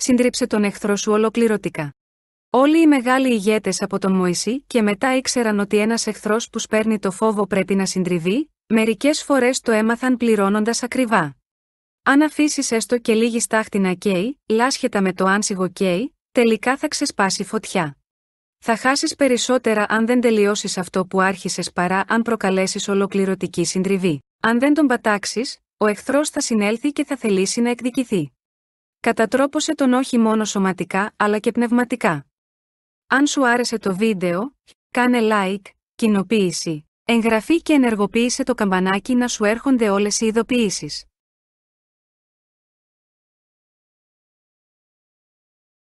σύντριψε τον εχθρό σου ολοκληρωτικά. Όλοι οι μεγάλοι ηγέτες από τον Μωυσή και μετά ήξεραν ότι ένας εχθρός που σπέρνει το φόβο πρέπει να συντριβεί, μερικές φορές το έμαθαν πληρώνοντας ακριβά. Αν αφήσεις έστω και λίγη στάχτη να καίει, λάσχετα με το άνσιγο καίει, τελικά θα ξεσπάσει φωτιά. Θα χάσεις περισσότερα αν δεν τελειώσεις αυτό που άρχισες παρά αν προκαλέσεις ολοκληρωτική συντριβή. Αν δεν τον πατάξεις, ο εχθρός θα συνέλθει και θα θελήσει να εκδικηθεί. Κατατρόπωσε τον όχι μόνο σωματικά αλλά και πνευματικά. Αν σου άρεσε το βίντεο, κάνε like, κοινοποίηση, εγγραφή και ενεργοποίησε το καμπανάκι να σου έρχονται όλες οι ειδοποιήσεις.